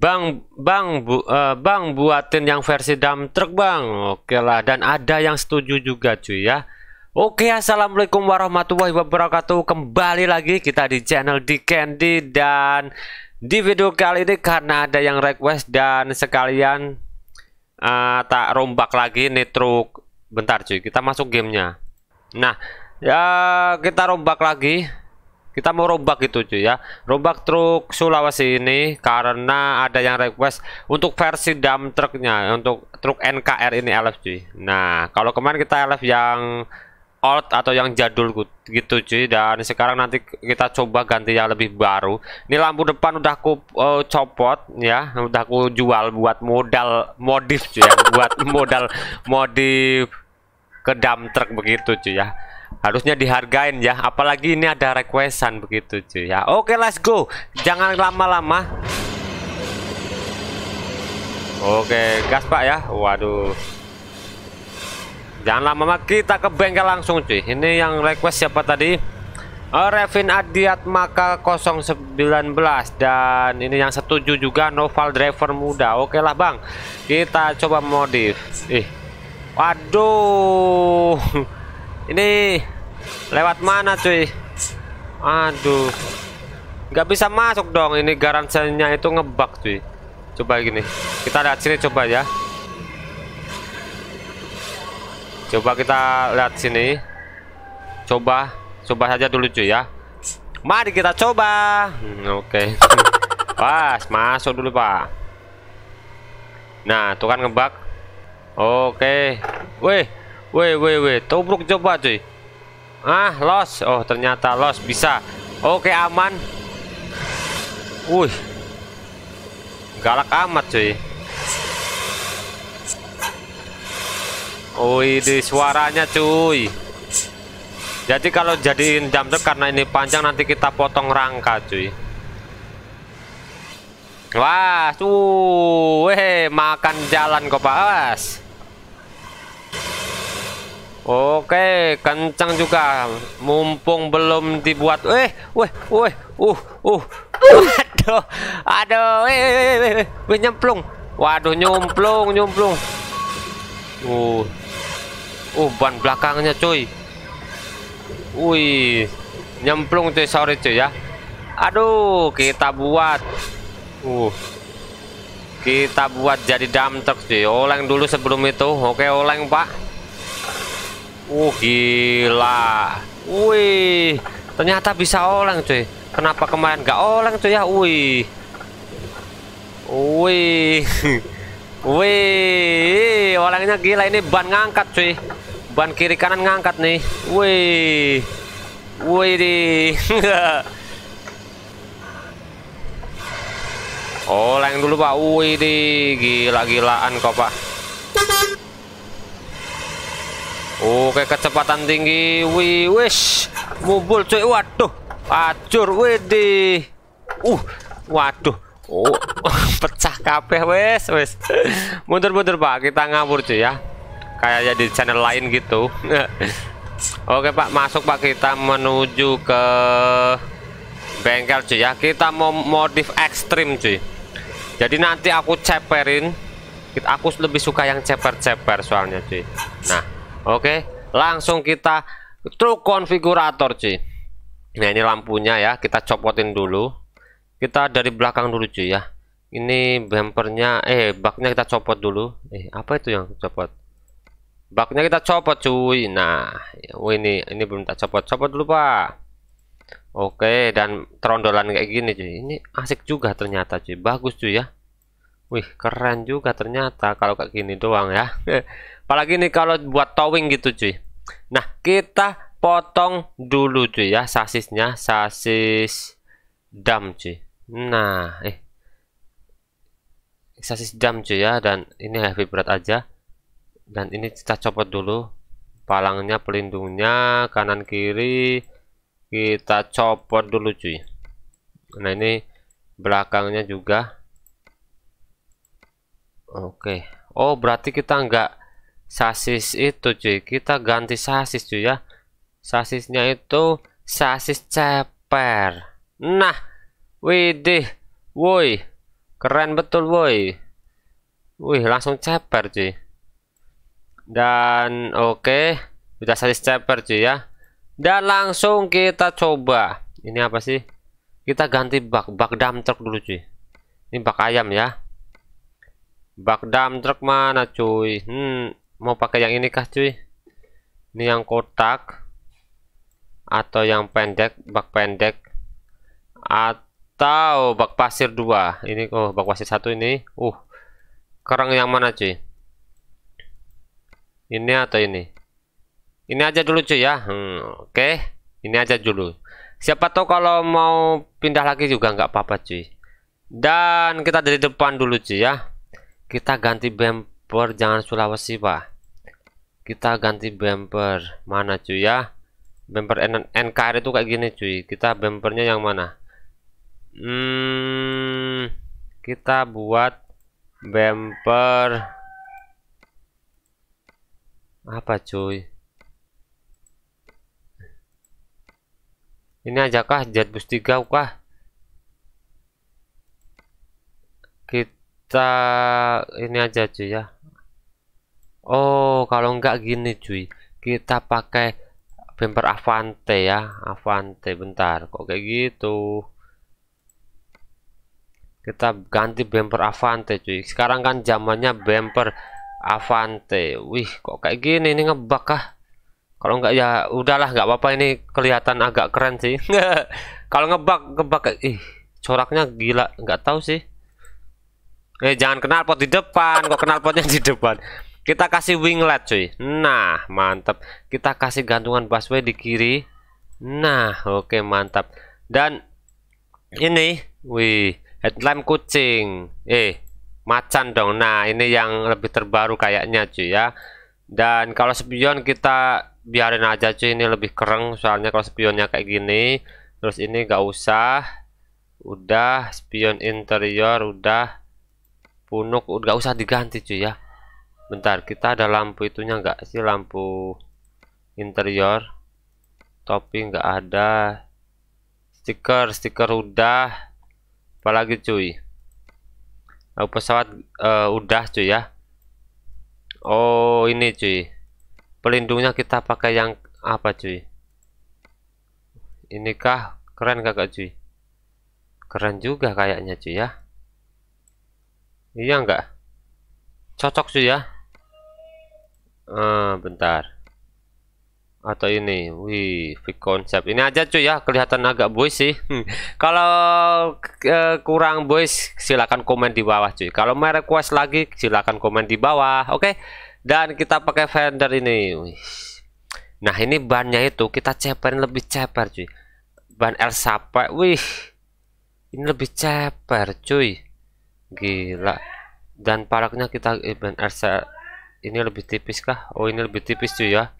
Bang, bang, bu, uh, bang buatin yang versi dump truck bang. Oke lah, dan ada yang setuju juga cuy ya. Oke, assalamualaikum warahmatullahi wabarakatuh. Kembali lagi kita di channel di Candy dan di video kali ini karena ada yang request dan sekalian uh, tak rombak lagi nih truk. Bentar cuy, kita masuk gamenya. Nah, ya kita rombak lagi kita mau rombak gitu cuy ya rombak truk Sulawesi ini karena ada yang request untuk versi dump truknya untuk truk NKR ini LF cuy nah kalau kemarin kita LF yang old atau yang jadul gitu cuy dan sekarang nanti kita coba ganti yang lebih baru ini lampu depan udah aku uh, eh, copot ya udah aku jual buat modal modif cuy ya buat modal modif ke dump truk begitu cuy ya harusnya dihargain ya apalagi ini ada requestan begitu cuy ya oke okay, let's go jangan lama-lama oke okay, gas pak ya waduh jangan lama-lama kita ke bengkel langsung cuy ini yang request siapa tadi oh, Revin Adiat Maka 019 dan ini yang setuju juga Noval driver muda oke lah bang kita coba modif ih waduh ini lewat mana cuy aduh nggak bisa masuk dong ini garansinya itu ngebak cuy coba gini kita lihat sini coba ya coba kita lihat sini coba coba saja dulu cuy ya mari kita coba hmm, oke okay. pas masuk dulu pak nah tuh kan ngebak oke okay. weh Weh, weh, weh. tobruk coba, cuy. Ah, los. Oh, ternyata los bisa. Oke, aman. Wih. Galak amat, cuy. Oh, di suaranya, cuy. Jadi kalau jadiin jam karena ini panjang nanti kita potong rangka, cuy. Wah, tuh, weh, makan jalan kok, pas. Oke, kencang juga. Mumpung belum dibuat. Eh, weh, weh, uh, uh. Aduh, aduh, eh, eh, eh, eh, eh, nyemplung. Waduh, nyemplung, nyemplung. Uh, uh, ban belakangnya, cuy. Wih, nyemplung cuy, sorry cuy ya. Aduh, kita buat. Uh, kita buat jadi dump truck, cuy. Oleng dulu sebelum itu. Oke, oleng pak. Uh, gila. Wih, ternyata bisa oleng, cuy. Kenapa kemarin gak oleng, cuy ya? Wih. Wih. Wih, olengnya gila ini ban ngangkat, cuy. Ban kiri kanan ngangkat nih. Wih. Wih di. oleng dulu, Pak. Wih di. Gila-gilaan kok, Pak. Oke oh, kecepatan tinggi Wih wish Mubul cuy waduh Acur wedi Uh waduh Oh pecah kabeh wes wes Mundur-mundur pak kita ngabur cuy ya Kayak di channel lain gitu Oke pak masuk pak kita menuju ke Bengkel cuy ya Kita mau modif ekstrim cuy Jadi nanti aku ceperin Aku lebih suka yang ceper-ceper soalnya cuy Oke, langsung kita true konfigurator cuy. Nah ini lampunya ya, kita copotin dulu. Kita dari belakang dulu cuy ya. Ini bumpernya, eh baknya kita copot dulu. Eh apa itu yang copot? Baknya kita copot cuy. Nah, oh ini ini belum tak copot, copot dulu pak. Oke dan terondolan kayak gini cuy. Ini asik juga ternyata cuy, bagus cuy ya. Wih, keren juga ternyata kalau kayak gini doang ya. Apalagi ini kalau buat towing gitu cuy. Nah, kita potong dulu cuy ya sasisnya, sasis dam cuy. Nah, eh sasis dam cuy ya dan ini heavy berat aja. Dan ini kita copot dulu palangnya pelindungnya kanan kiri kita copot dulu cuy. Nah, ini belakangnya juga Oke. Oh, berarti kita nggak sasis itu, cuy. Kita ganti sasis, cuy ya. Sasisnya itu sasis ceper. Nah, widih, woi, keren betul, woi. Wih, langsung ceper, cuy. Dan oke, okay. udah sasis ceper, cuy ya. Dan langsung kita coba. Ini apa sih? Kita ganti bak bak dam truk dulu, cuy. Ini bak ayam ya Bak dam truk mana cuy? Hmm, mau pakai yang ini kah cuy? Ini yang kotak atau yang pendek, bak pendek atau bak pasir dua? Ini oh, bak pasir satu ini. Uh. Kerang yang mana cuy? Ini atau ini? Ini aja dulu cuy ya. Hmm, oke. Okay. Ini aja dulu. Siapa tahu kalau mau pindah lagi juga nggak apa-apa cuy. Dan kita dari depan dulu cuy ya kita ganti bumper jangan Sulawesi pak kita ganti bumper mana cuy ya bumper N NKR itu kayak gini cuy kita bumpernya yang mana hmm, kita buat bumper apa cuy ini ajakah kah bus 3 kah kita kita ini aja cuy ya Oh kalau enggak gini cuy kita pakai bumper Avante ya Avante bentar kok kayak gitu kita ganti bumper Avante cuy sekarang kan zamannya bumper Avante wih kok kayak gini ini ngebak kah kalau nggak ya udahlah nggak apa-apa ini kelihatan agak keren sih kalau ngebak ngebak ih coraknya gila nggak tahu sih eh jangan kenal pot di depan kok kenal potnya di depan kita kasih winglet cuy nah mantap kita kasih gantungan busway di kiri nah oke mantap dan ini wih headlamp kucing eh macan dong nah ini yang lebih terbaru kayaknya cuy ya dan kalau spion kita biarin aja cuy ini lebih kereng. soalnya kalau spionnya kayak gini terus ini gak usah udah spion interior udah punuk nggak usah diganti cuy ya bentar kita ada lampu itunya nggak sih lampu interior topi nggak ada stiker stiker udah apalagi cuy lalu pesawat uh, udah cuy ya Oh ini cuy pelindungnya kita pakai yang apa cuy inikah keren kakak cuy keren juga kayaknya cuy ya iya enggak cocok sih ya ah, bentar atau ini wih fake concept ini aja cuy ya kelihatan agak boys sih hmm. kalau uh, kurang boys silahkan komen di bawah cuy kalau mau request lagi silahkan komen di bawah oke okay? dan kita pakai vendor ini wih. nah ini bannya itu kita ceperin lebih ceper cuy ban L sampai wih ini lebih ceper cuy gila dan paraknya kita event eh, RC ini lebih tipis kah oh ini lebih tipis cuy ya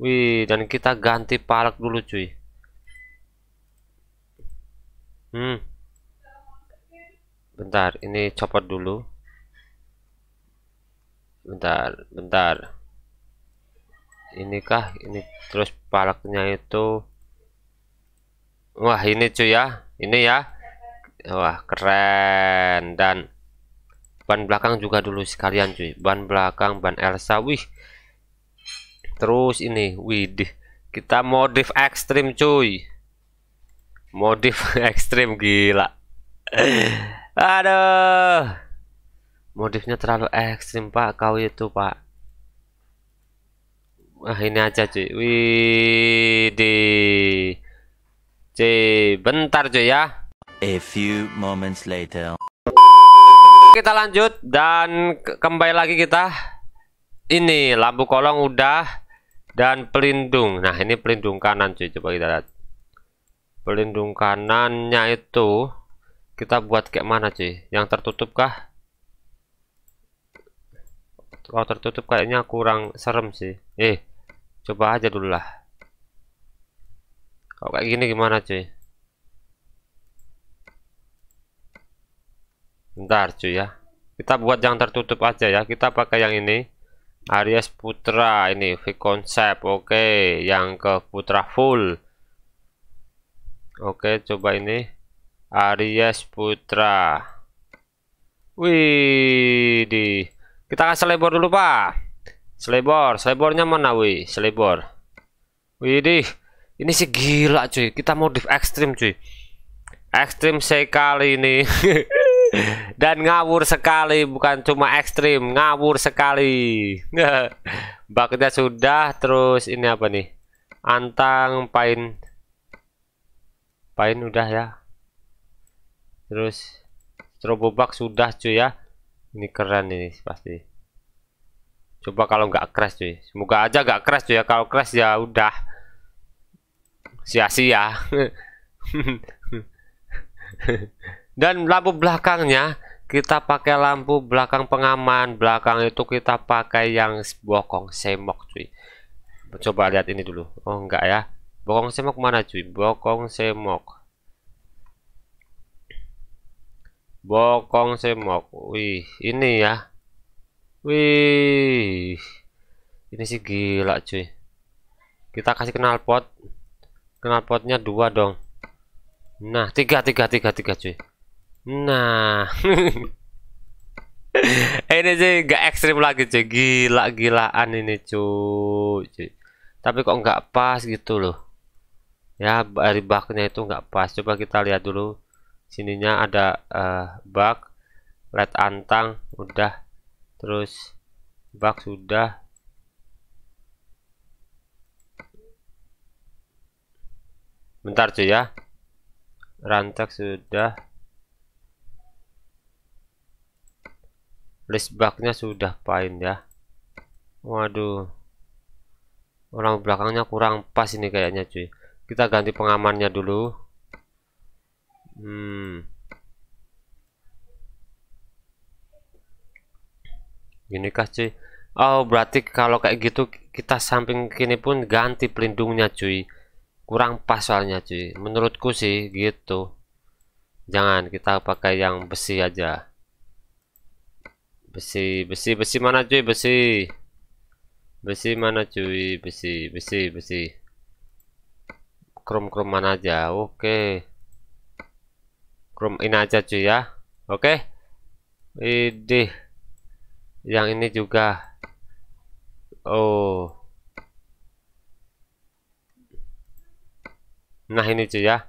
wih dan kita ganti parak dulu cuy hmm bentar ini copot dulu bentar bentar inikah ini terus palaknya itu wah ini cuy ya ini ya wah keren dan ban belakang juga dulu sekalian cuy ban belakang ban Elsa wih terus ini widih kita modif ekstrim cuy modif ekstrim gila aduh modifnya terlalu ekstrim pak kau itu pak Wah ini aja cuy di C bentar cuy ya A few moments later. Kita lanjut dan kembali lagi kita. Ini lampu kolong udah dan pelindung. Nah, ini pelindung kanan cuy, coba kita lihat. Pelindung kanannya itu kita buat kayak mana cuy? Yang tertutup kah? Kalau tertutup kayaknya kurang serem sih. Eh, coba aja dulu lah. Kalau kayak gini gimana cuy? bentar cuy ya kita buat yang tertutup aja ya kita pakai yang ini Aries Putra ini V konsep oke okay. yang ke Putra full oke okay, coba ini Aries Putra wih di kita kasih selebor dulu pak selebor selebornya mana wih selebor Widih. ini sih gila cuy kita modif ekstrim cuy ekstrim sekali ini dan ngawur sekali bukan cuma ekstrim ngawur sekali bakatnya sudah terus ini apa nih antang pain pain udah ya terus strobo bak sudah cuy ya ini keren ini pasti coba kalau nggak crash cuy semoga aja nggak crash cuy ya kalau crash ya udah sia-sia dan lampu belakangnya kita pakai lampu belakang pengaman belakang itu kita pakai yang bokong semok cuy coba lihat ini dulu oh enggak ya bokong semok mana cuy bokong semok bokong semok wih ini ya wih ini sih gila cuy kita kasih knalpot knalpotnya dua dong nah tiga tiga tiga tiga cuy Nah. ini sih nggak ekstrim lagi cuy. Gila-gilaan ini cuy. cuy. Tapi kok nggak pas gitu loh. Ya dari bugnya itu nggak pas. Coba kita lihat dulu. Sininya ada uh, eh, bug. Let antang udah. Terus bak sudah. Bentar cuy ya. Rantak sudah list bugnya sudah pain ya waduh orang belakangnya kurang pas ini kayaknya cuy kita ganti pengamannya dulu hmm gini kah cuy oh berarti kalau kayak gitu kita samping kini pun ganti pelindungnya cuy kurang pas soalnya cuy menurutku sih gitu jangan kita pakai yang besi aja Besi, besi, besi mana cuy, besi. Besi mana cuy, besi, besi, besi. Krom-krom mana aja, oke. Krom ini aja cuy ya, oke. Okay. Yang ini juga. Oh. Nah ini cuy ya.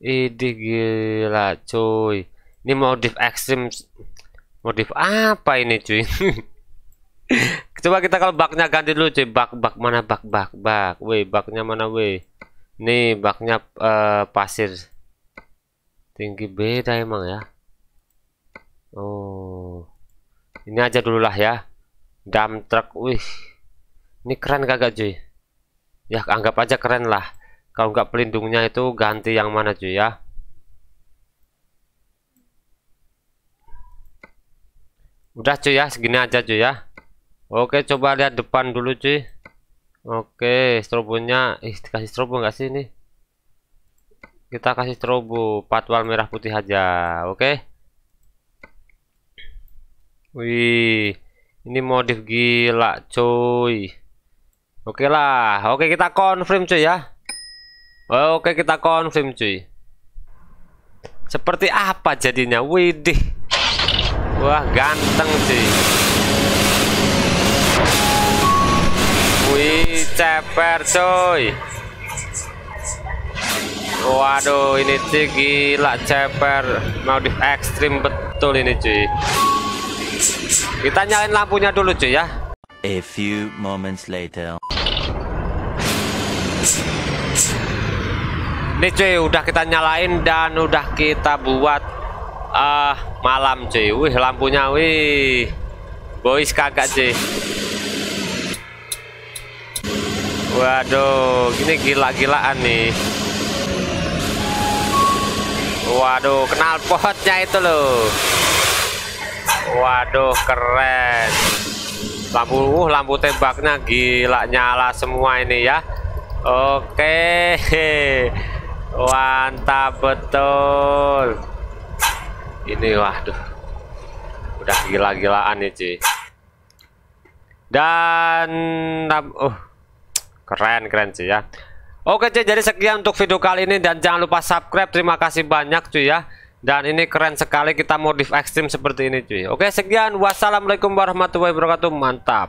Ini gila cuy. Ini modif ekstrim Modif apa ini cuy? Coba kita kalau baknya ganti dulu cuy. Bak bak mana bak bak bak. Wih baknya mana wih? Nih baknya uh, pasir. Tinggi beda emang ya. Oh. Ini aja dulu lah ya. Dump truck. Wih. Ini keren kagak cuy? Ya anggap aja keren lah. Kalau nggak pelindungnya itu ganti yang mana cuy ya? udah cuy ya segini aja cuy ya oke coba lihat depan dulu cuy oke strobonya ih dikasih strobo nggak sih ini kita kasih strobo patwal merah putih aja oke wih ini modif gila cuy oke lah oke kita confirm cuy ya oke kita confirm cuy seperti apa jadinya widih Wah, ganteng sih. Wih, ceper coy. Waduh, ini sih gila ceper. Mau di ekstrim betul ini cuy. Kita nyalain lampunya dulu cuy ya. A few moments later. Ini cuy udah kita nyalain dan udah kita buat uh, Malam cuy. Wih lampunya wih. Boys kagak cuy. Waduh, gini gila-gilaan nih. Waduh, kenal pohonnya itu loh. Waduh, keren. Lampu, uh, lampu tembaknya gila nyala semua ini ya. Oke, mantap betul ini waduh udah gila-gilaan nih ya, cuy dan uh, keren keren sih ya oke cuy jadi sekian untuk video kali ini dan jangan lupa subscribe terima kasih banyak cuy ya dan ini keren sekali kita modif ekstrim seperti ini cuy oke sekian wassalamualaikum warahmatullahi wabarakatuh mantap